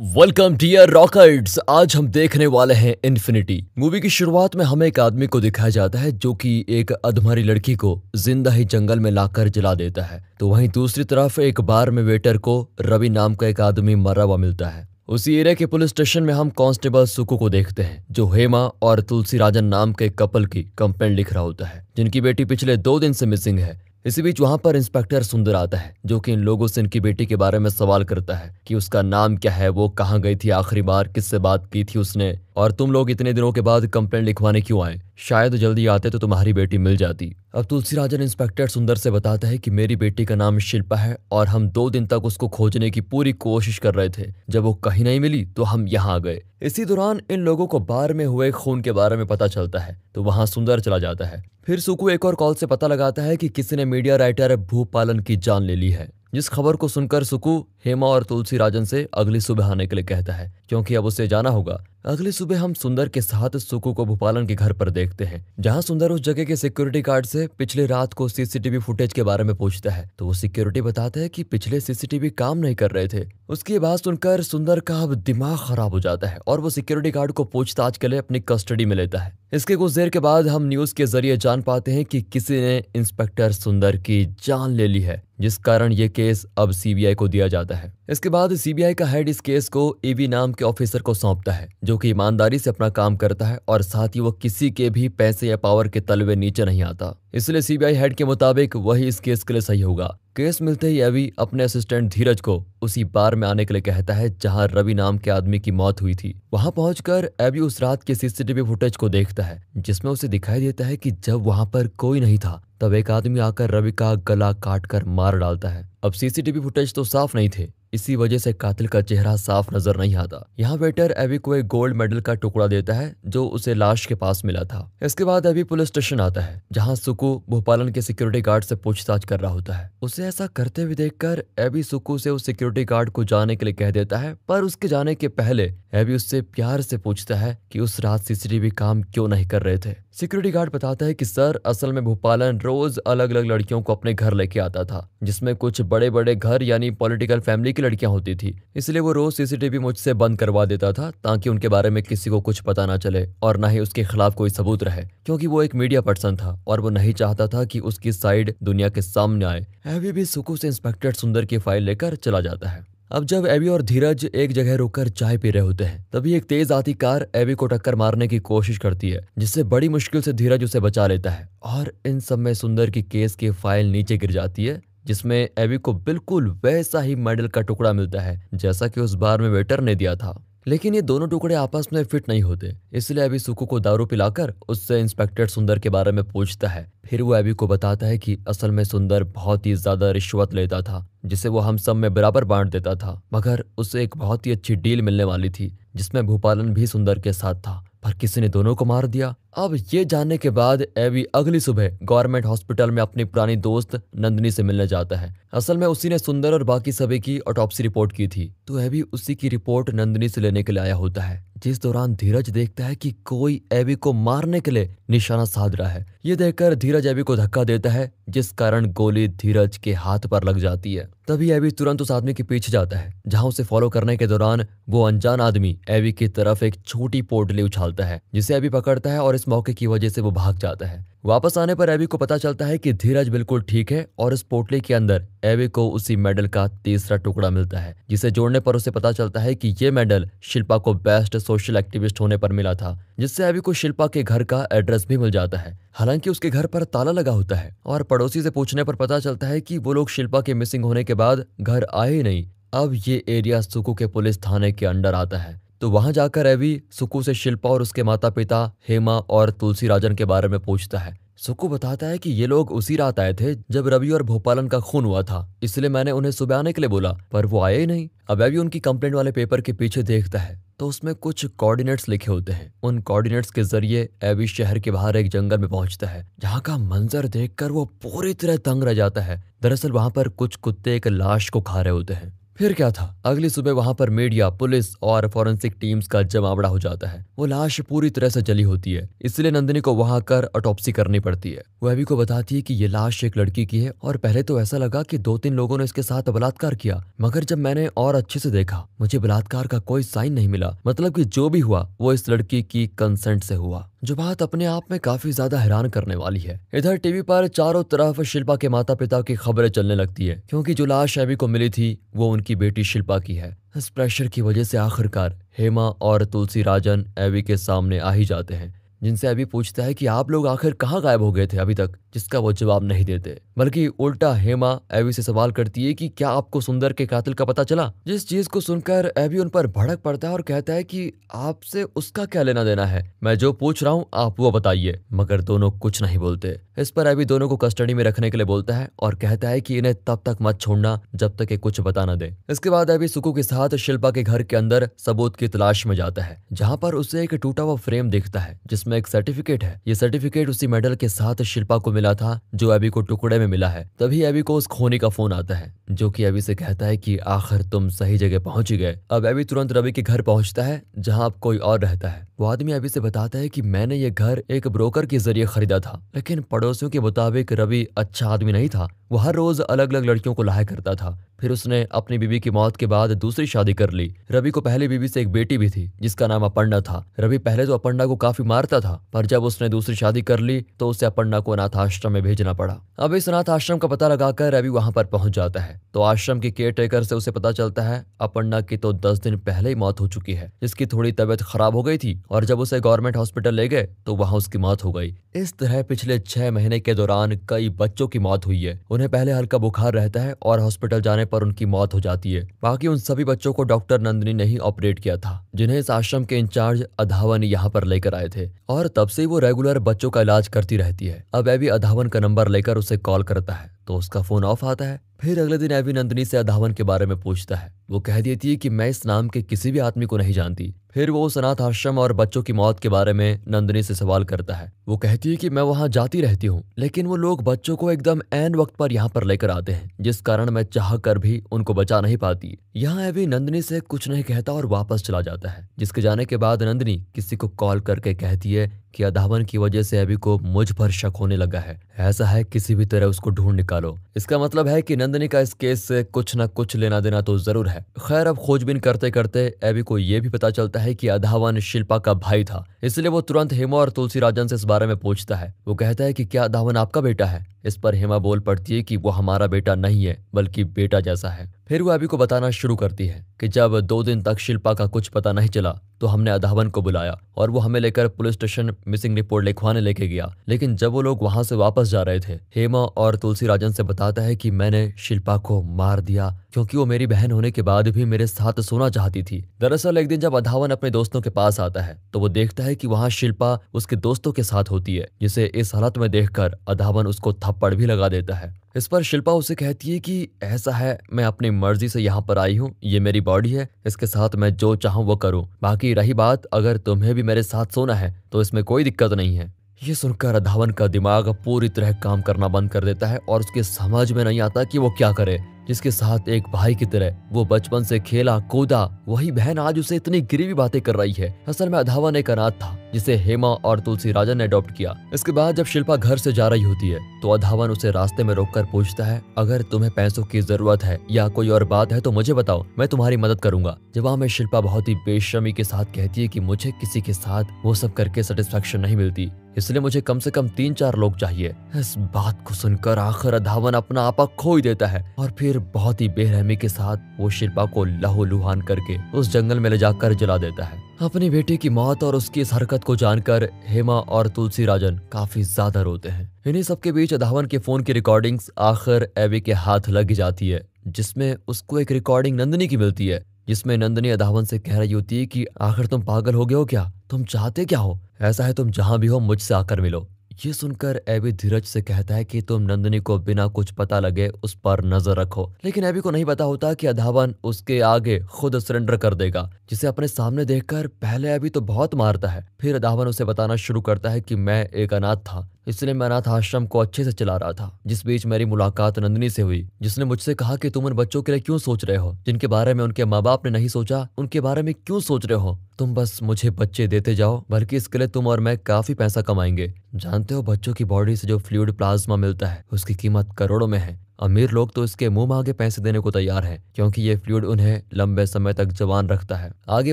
welcome dear रॉकर्ट्स आज हम देखने वाले हैं इन्फिनिटी मूवी की शुरुआत में हमें एक आदमी को दिखाया जाता है जो कि एक अधमरी लड़की को जिंदा ही जंगल में लाकर जला देता है तो वहीं दूसरी तरफ एक बार में वेटर को रवि नाम का एक आदमी मरा हुआ मिलता है उसी एरिया के पुलिस स्टेशन में हम कांस्टेबल सुकू को देखते हैं जो हेमा और तुलसी राजन नाम के कपल की कंप्लेंट लिख रहा होता है जिनकी बेटी पिछले दो दिन से मिसिंग है इसी बीच वहां पर इंस्पेक्टर सुंदर आता है जो कि इन लोगों से इनकी बेटी के बारे में सवाल करता है कि उसका नाम क्या है वो कहाँ गई थी आखिरी बार किससे बात की थी उसने और तुम लोग इतने दिनों के बाद कंप्लेन लिखवाने क्यों आए शायद जल्दी आते तो तुम्हारी बेटी मिल जाती अब तुलसी राजन इंस्पेक्टर सुंदर से बताता है कि मेरी बेटी का नाम शिल्पा है और हम दो दिन तक उसको खोजने की पूरी कोशिश कर रहे थे जब वो कहीं नहीं मिली तो हम यहाँ आ गए इसी दौरान इन लोगों को बार में हुए खून के बारे में पता चलता है तो वहाँ सुंदर चला जाता है फिर सुकू एक और कॉल से पता लगाता है कि किसी ने मीडिया राइटर भूपालन की जान ले ली है जिस खबर को सुनकर सुकू हेमा और तुलसी राजन से अगली सुबह आने के लिए कहता है क्योंकि अब उसे जाना होगा अगली सुबह हम सुंदर के साथ सुकू को भोपालन के घर पर देखते हैं जहां सुंदर उस जगह के सिक्योरिटी गार्ड से पिछले रात को सीसीटीवी फुटेज के बारे में पूछता है तो वो सिक्योरिटी बताते हैं कि पिछले सीसीटीवी काम नहीं कर रहे थे उसकी बात सुनकर सुंदर का अब दिमाग खराब हो जाता है और वो सिक्योरिटी गार्ड को पूछताछ के लिए अपनी कस्टडी में लेता है इसके कुछ देर के बाद हम न्यूज के जरिए जान पाते हैं कि किसी ने इंस्पेक्टर सुंदर की जान ले ली है जिस कारण ये केस अब सीबीआई को दिया जाता जाता है इसके बाद सीबीआई का हेड इस केस को एवी नाम के ऑफिसर को सौंपता है जो कि ईमानदारी से अपना काम करता है और साथ ही वो किसी के भी पैसे या पावर के तलवे नीचे नहीं आता इसलिए सीबीआई हेड के मुताबिक वही इस केस के लिए सही होगा केस मिलते ही अभी अपने असिस्टेंट धीरज को उसी बार में आने के लिए कहता है जहां रवि नाम के आदमी की मौत हुई थी वहां पहुंचकर एबी उस रात के सीसीटीवी फुटेज को देखता है जिसमें उसे दिखाई देता है कि जब वहां पर कोई नहीं था तब एक आदमी आकर रवि का गला काट कर मार डालता है अब सीसीटीवी फुटेज तो साफ नहीं थे इसी वजह से कातिल का चेहरा साफ नजर नहीं आता यहाँ वेटर एवी को एक गोल्ड मेडल का टुकड़ा देता है जो उसे लाश के पास मिला था इसके बाद एवी पुलिस स्टेशन आता है जहाँ सुकू भोपालन के सिक्योरिटी गार्ड से पूछताछ कर रहा होता है उसे ऐसा करते हुए देखकर एबी सुकू से उस सिक्योरिटी गार्ड को जाने के लिए कह देता है पर उसके जाने के पहले एबी उससे प्यार से पूछता है की उस रात सीसीटीवी काम क्यों नहीं कर रहे थे सिक्योरिटी गार्ड बताता है कि सर असल में भोपालन रोज अलग अलग लड़कियों को अपने घर लेके आता था जिसमें कुछ बड़े बड़े घर यानी पॉलिटिकल फैमिली की लड़कियां होती थी इसलिए वो रोज सीसीटीवी मुझसे बंद करवा देता था ताकि उनके बारे में किसी को कुछ पता ना चले और ना ही उसके खिलाफ कोई सबूत रहे क्योंकि वो एक मीडिया पर्सन था और वो नहीं चाहता था कि उसकी साइड दुनिया के सामने आए हैवी भी सुकू से इंस्पेक्टर सुंदर की फाइल लेकर चला जाता है अब जब एबी और धीरज एक जगह रुककर चाय पी रहे होते हैं तभी एक तेज आती कार एबी को टक्कर मारने की कोशिश करती है जिससे बड़ी मुश्किल से धीरज उसे बचा लेता है और इन सब में सुंदर की केस की फाइल नीचे गिर जाती है जिसमें एबी को बिल्कुल वैसा ही मेडल का टुकड़ा मिलता है जैसा कि उस बार में वेटर ने दिया था लेकिन ये दोनों टुकड़े आपस में फिट नहीं होते इसलिए अभी सुकू को दारू पिलाकर उससे इंस्पेक्टर सुंदर के बारे में पूछता है फिर वो अभी को बताता है कि असल में सुंदर बहुत ही ज्यादा रिश्वत लेता था जिसे वो हम सब में बराबर बांट देता था मगर उसे एक बहुत ही अच्छी डील मिलने वाली थी जिसमें भूपालन भी सुंदर के साथ था पर किसी ने दोनों को मार दिया अब ये जानने के बाद एवी अगली सुबह गवर्नमेंट हॉस्पिटल में अपनी पुरानी दोस्त नंदनी से मिलने जाता है असल में उसी ने सुंदर और बाकी सभी की ऑटोपसी रिपोर्ट की थी तो एवी उसी की रिपोर्ट नंदनी से लेने के लिए आया होता है जिस दौरान धीरज देखता है कि कोई एवी को मारने के लिए निशाना साध रहा है ये देखकर धीरज एवी को धक्का देता है जिस कारण गोली धीरज के हाथ पर लग जाती है तभी एवी तुरंत उस आदमी के पीछे जाता है जहां उसे फॉलो करने के दौरान वो अनजान आदमी एवी की तरफ एक छोटी पोटली उछालता है जिसे एवी पकड़ता है और इस मौके की वजह से वो भाग जाता है वापस आने पर एवी को पता चलता है कि धीरज बिल्कुल ठीक है और इस पोटली के अंदर एवी को उसी मेडल का तीसरा टुकड़ा मिलता है जिसे जोड़ने पर उसे पता चलता है कि ये मेडल शिल्पा को बेस्ट सोशल एक्टिविस्ट होने पर मिला था जिससे एवी को शिल्पा के घर का एड्रेस भी मिल जाता है हालांकि उसके घर पर ताला लगा होता है और पड़ोसी से पूछने पर पता चलता है कि वो लोग शिल्पा के मिसिंग होने के बाद घर आए ही नहीं अब ये एरिया सुकू के पुलिस थाने के अंडर आता है तो वहां जाकर रवि सुकू से शिल्पा और उसके माता पिता हेमा और तुलसी राजन के बारे में पूछता है सुकू बताता है कि ये लोग उसी रात आए थे जब रवि और भोपालन का खून हुआ था इसलिए मैंने उन्हें सुबह आने के लिए बोला पर वो आए ही नहीं अब रवि उनकी कंप्लेंट वाले पेपर के पीछे देखता है तो उसमें कुछ कोऑर्डिनेट्स लिखे होते हैं उन कोऑर्डिनेट्स के जरिए एवी शहर के बाहर एक जंगल में पहुंचता है जहाँ का मंजर देखकर वो पूरी तरह तंग रह जाता है दरअसल वहां पर कुछ कुत्ते एक लाश को खा रहे होते हैं फिर क्या था अगली सुबह वहां पर मीडिया पुलिस और फॉरेंसिक टीम्स का जमावड़ा हो जाता है वो लाश पूरी तरह से जली होती है इसलिए नंदिनी को वहां कर ऑटोप्सी करनी पड़ती है वह भी को बताती है कि ये लाश एक लड़की की है और पहले तो ऐसा लगा कि दो तीन लोगों ने इसके साथ बलात्कार किया मगर जब मैंने और अच्छे से देखा मुझे बलात्कार का कोई साइन नहीं मिला मतलब की जो भी हुआ वो इस लड़की की कंसेंट से हुआ जो बात अपने आप में काफी ज्यादा हैरान करने वाली है इधर टीवी पर चारों तरफ शिल्पा के माता पिता की खबरें चलने लगती है क्योंकि जो लाश अभी को मिली थी वो उनकी बेटी शिल्पा की है इस प्रेशर की वजह से आखिरकार हेमा और तुलसी राजन एवी के सामने आ ही जाते हैं जिनसे अभी पूछता है कि आप लोग आखिर कहाँ गायब हो गए थे अभी तक जिसका वो जवाब नहीं देते बल्कि उल्टा हेमा एवी से सवाल करती है कि क्या आपको सुंदर के कातिल का पता चला जिस चीज को सुनकर एवी उन पर भड़क पड़ता है और कहता है कि आपसे उसका क्या लेना देना है मैं जो पूछ रहा हूँ आप वो बताइए मगर दोनों कुछ नहीं बोलते इस पर एवी दोनों को कस्टडी में रखने के लिए बोलता है और कहता है की इन्हें तब तक मत छोड़ना जब तक ये कुछ बता दे इसके बाद एवी सुकू के साथ शिल्पा के घर के अंदर सबूत की तलाश में जाता है जहाँ पर उसे एक टूटा हुआ फ्रेम दिखता है जिसमें में एक सर्टिफिकेट है ये सर्टिफिकेट उसी मेडल के साथ शिल्पा को मिला था जो एबी को टुकड़े में मिला है तभी एबी को उस खोनी का फोन आता है जो कि एबी से कहता है कि आखिर तुम सही जगह पहुंच गए अब एबी तुरंत रवि के घर पहुंचता है जहां अब कोई और रहता है वो आदमी अभी से बताता है कि मैंने ये घर एक ब्रोकर के जरिए खरीदा था लेकिन पड़ोसियों के मुताबिक रवि अच्छा आदमी नहीं था वह हर रोज अलग अलग लड़कियों को लाया करता था फिर उसने अपनी बीबी की मौत के बाद दूसरी शादी कर ली रवि को पहली बीबी से एक बेटी भी थी जिसका नाम अपर्णा था रवि पहले तो अपर्णा को काफी मारता था पर जब उसने दूसरी शादी कर ली तो उसे अपर्णा को अनाथ आश्रम में भेजना पड़ा अब इस अनाथ आश्रम का पता लगाकर रवि वहां पर पहुंच जाता है तो आश्रम के केयर टेकर से उसे पता चलता है अपर्णा की तो दस दिन पहले ही मौत हो चुकी है जिसकी थोड़ी तबियत खराब हो गई थी और जब उसे गवर्नमेंट हॉस्पिटल ले गए तो वहां उसकी मौत हो गई इस तरह पिछले छह महीने के दौरान कई बच्चों की मौत हुई है उन्हें पहले हल्का बुखार रहता है और हॉस्पिटल जाने पर उनकी मौत हो जाती है बाकी उन सभी बच्चों को डॉक्टर नंदिनी ने ही ऑपरेट किया था जिन्हें इस आश्रम के इंचार्ज अधावन यहाँ पर लेकर आए थे और तब से वो रेगुलर बच्चों का इलाज करती रहती है अब अभी अधावन का नंबर लेकर उसे कॉल करता है तो उसका फोन ऑफ आता है फिर अगले दिन एवी नंदनी से अधावन के बारे में पूछता है वो कह देती है कि मैं इस नाम के किसी भी आदमी को नहीं जानती फिर वो उस अनाथ आश्रम और बच्चों की मौत के बारे में नंदनी से सवाल करता है वो कहती है कि मैं वहाँ जाती रहती हूँ लेकिन वो लोग बच्चों को एकदम एन वक्त पर यहाँ पर लेकर आते हैं जिस कारण मैं चाह कर भी उनको बचा नहीं पाती यहाँ एवी नंदनी से कुछ नहीं कहता और वापस चला जाता है जिसके जाने के बाद नंदनी किसी को कॉल करके कहती है कि अधावन की वजह से एवी को मुझ पर शक होने लगा है ऐसा है किसी भी तरह उसको ढूंढ निकालो इसका मतलब है की नंदनी का इस केस से कुछ ना कुछ लेना देना तो जरूर है खैर अब खोजबीन करते करते एबी को यह भी पता चलता है कि अधावन शिल्पा का भाई था इसलिए वो तुरंत हेमा और तुलसी राजन से इस बारे में पूछता है वो कहता है कि क्या अधावन आपका बेटा है इस पर हेमा बोल पड़ती है कि वो हमारा बेटा नहीं है बल्कि बेटा जैसा है फिर वो अभी को बताना शुरू करती है कि जब दो दिन तक शिल्पा का कुछ पता नहीं चला तो हमने अधावन को बुलाया और वो हमें लेकर पुलिस स्टेशन मिसिंग रिपोर्ट लिखवाने लेके गया लेकिन जब वो लोग वहां से वापस जा रहे थे हेमा और तुलसी राजन से बताता है कि मैंने शिल्पा को मार दिया क्योंकि वो मेरी बहन होने के बाद भी मेरे साथ सोना चाहती थी दरअसल एक दिन जब अधावन अपने दोस्तों के पास आता है तो वो देखता है कि वहाँ शिल्पा उसके दोस्तों के साथ होती है जिसे इस हालत में देखकर अधावन उसको थप थप्पड़ भी लगा देता है इस पर शिल्पा उसे कहती है कि ऐसा है मैं अपनी मर्जी से यहाँ पर आई हूँ ये मेरी बॉडी है इसके साथ मैं जो चाहूँ वो करूँ बाकी रही बात अगर तुम्हें भी मेरे साथ सोना है तो इसमें कोई दिक्कत नहीं है ये सुनकर धावन का दिमाग पूरी तरह काम करना बंद कर देता है और उसके समझ में नहीं आता कि वो क्या करे जिसके साथ एक भाई की तरह वो बचपन से खेला कूदा वही बहन आज उसे इतनी गिरीवी बातें कर रही है असल में अधावन एक अनाथ था जिसे हेमा और तुलसी राजा ने अडॉप्ट किया इसके बाद जब शिल्पा घर से जा रही होती है तो अधावन उसे रास्ते में रोककर पूछता है अगर तुम्हें पैसों की जरूरत है या कोई और बात है तो मुझे बताओ मैं तुम्हारी मदद करूंगा जवाब में शिल्पा बहुत ही बेशर्मी के साथ कहती है की मुझे किसी के साथ वो सब करके सेटिस्फेक्शन नहीं मिलती इसलिए मुझे कम से कम तीन चार लोग चाहिए इस बात को सुनकर आखिर अधावन अपना आपा खो ही देता है और फिर बहुत ही बेरहमी के साथ वो शिल्पा को लुहान करके उस जंगल में ले जाकर जला देता है अपनी बेटी की मौत और उसकी इस हरकत हरकत को जानकर हेमा और तुलसी राजन काफी ज्यादा रोते हैं इन्हीं सबके बीच धावन के फोन की रिकॉर्डिंग्स आखिर एवी के हाथ लग जाती है जिसमें उसको एक रिकॉर्डिंग नंदनी की मिलती है जिसमें नंदनी अधावन से कह रही होती है कि आखिर तुम पागल हो गए हो क्या तुम चाहते क्या हो ऐसा है तुम जहां भी हो मुझसे आकर मिलो ये सुनकर एबी धीरज से कहता है कि तुम नंदिनी को बिना कुछ पता लगे उस पर नजर रखो लेकिन एबी को नहीं पता होता कि अधावन उसके आगे खुद सरेंडर कर देगा जिसे अपने सामने देखकर पहले एबी तो बहुत मारता है फिर अधावन उसे बताना शुरू करता है कि मैं एक अनाथ था इसलिए मैं अनाथ आश्रम को अच्छे से चला रहा था जिस बीच मेरी मुलाकात नंदिनी से हुई जिसने मुझसे कहा कि तुम उन बच्चों के लिए क्यों सोच रहे हो जिनके बारे में उनके माँ बाप ने नहीं सोचा उनके बारे में क्यों सोच रहे हो तुम बस मुझे बच्चे देते जाओ बल्कि इसके लिए तुम और मैं काफी पैसा कमाएंगे जानते हो बच्चों की बॉडी से जो फ्लूड प्लाज्मा मिलता है उसकी कीमत करोड़ों में है अमीर लोग तो इसके मुंह मांगे पैसे देने को तैयार हैं क्योंकि ये फ्लूड उन्हें लंबे समय तक जवान रखता है आगे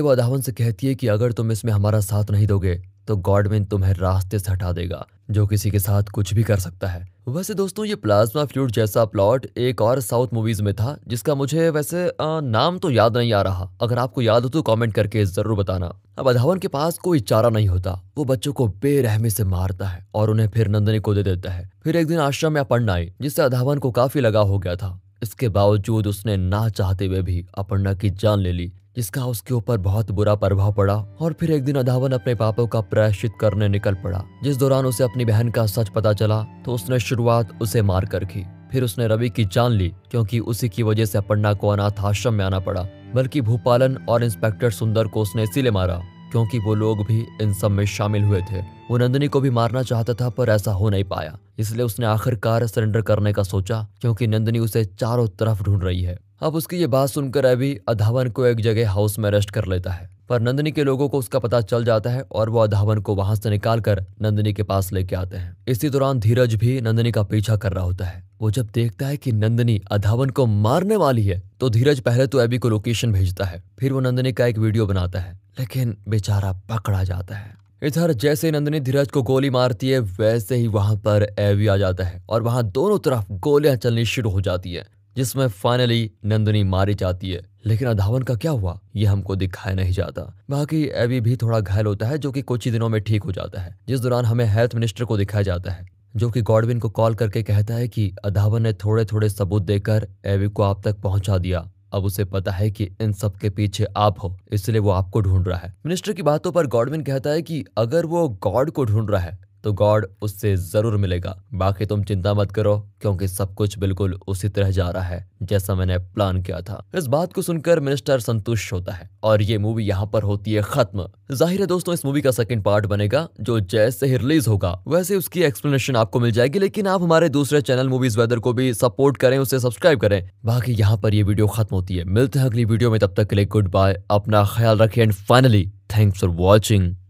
वो अधावन से कहती है कि अगर तुम इसमें हमारा साथ नहीं दोगे तो गॉडविन तुम्हें रास्ते से हटा देगा जो किसी के साथ कुछ भी कर सकता है वैसे दोस्तों ये प्लाज्मा फ्लूड जैसा प्लॉट एक और साउथ मूवीज में था जिसका मुझे वैसे आ, नाम तो याद नहीं आ रहा अगर आपको याद हो तो कमेंट करके जरूर बताना अब अधावन के पास कोई चारा नहीं होता वो बच्चों को बेरहमी से मारता है और उन्हें फिर नंदनी को दे देता है फिर एक दिन आश्रम में अपर्णा आई जिससे अधावन को काफी लगाव हो गया था इसके बावजूद उसने ना चाहते हुए भी अपर्णा की जान ले ली जिसका उसके ऊपर बहुत बुरा प्रभाव पड़ा और फिर एक दिन अधावन अपने पापों का प्रायश्चित करने निकल पड़ा जिस दौरान उसे अपनी बहन का सच पता चला तो उसने शुरुआत उसे मार कर की फिर उसने रवि की जान ली क्योंकि उसी की वजह से अपना को अनाथ आश्रम में आना पड़ा बल्कि भूपालन और इंस्पेक्टर सुंदर को उसने इसीलिए मारा क्योंकि वो लोग भी इन सब में शामिल हुए थे वो नंदिनी को भी मारना चाहता था पर ऐसा हो नहीं पाया इसलिए उसने आखिरकार सरेंडर करने का सोचा क्योंकि नंदिनी उसे चारों तरफ ढूंढ रही है अब उसकी ये बात सुनकर अभी अधावन को एक जगह हाउस में अरेस्ट कर लेता है पर नंदिनी के लोगों को उसका पता चल जाता है और वो अधावन को वहां से निकाल कर नंदिनी के पास लेके आते हैं इसी दौरान धीरज भी नंदिनी का पीछा कर रहा होता है वो जब देखता है कि नंदिनी अधावन को मारने वाली है तो धीरज पहले तो एबी को लोकेशन भेजता है फिर वो नंदिनी का एक वीडियो बनाता है लेकिन बेचारा पकड़ा जाता है इधर जैसे नंदिनी धीरज को गोली मारती है वैसे ही वहां पर एवी आ जाता है और वहां दोनों तरफ गोलियां चलनी शुरू हो जाती है जिसमें फाइनली नंदिनी मारी जाती है लेकिन अधावन का क्या हुआ ये हमको दिखाया नहीं जाता बाकी एवी भी थोड़ा घायल होता है जो कि कुछ ही दिनों में ठीक हो जाता है जिस दौरान हमें हेल्थ मिनिस्टर को दिखाया जाता है जो कि गॉडविन को कॉल करके कहता है कि अधावन ने थोड़े थोड़े सबूत देकर एवी को आप तक पहुंचा दिया अब उसे पता है कि इन सब के पीछे आप हो इसलिए वो आपको ढूंढ रहा है मिनिस्टर की बातों पर गॉडविन कहता है कि अगर वो गॉड को ढूंढ रहा है तो गॉड उससे जरूर मिलेगा बाकी तुम चिंता मत करो क्योंकि सब कुछ बिल्कुल उसी तरह जा रहा है जैसा मैंने प्लान किया था इस बात को सुनकर मिनिस्टर संतुष्ट होता है और ये मूवी यहाँ पर होती है खत्म जाहिर है दोस्तों इस मूवी का सेकंड पार्ट बनेगा जो जैसे ही रिलीज होगा वैसे उसकी एक्सप्लेनेशन आपको मिल जाएगी लेकिन आप हमारे दूसरे चैनल मूवीज वेदर को भी सपोर्ट करें उसे सब्सक्राइब करें बाकी यहाँ पर ये वीडियो खत्म होती है मिलते हैं अगली वीडियो में तब तक के लिए गुड बाय अपना ख्याल रखें and finally thanks for watching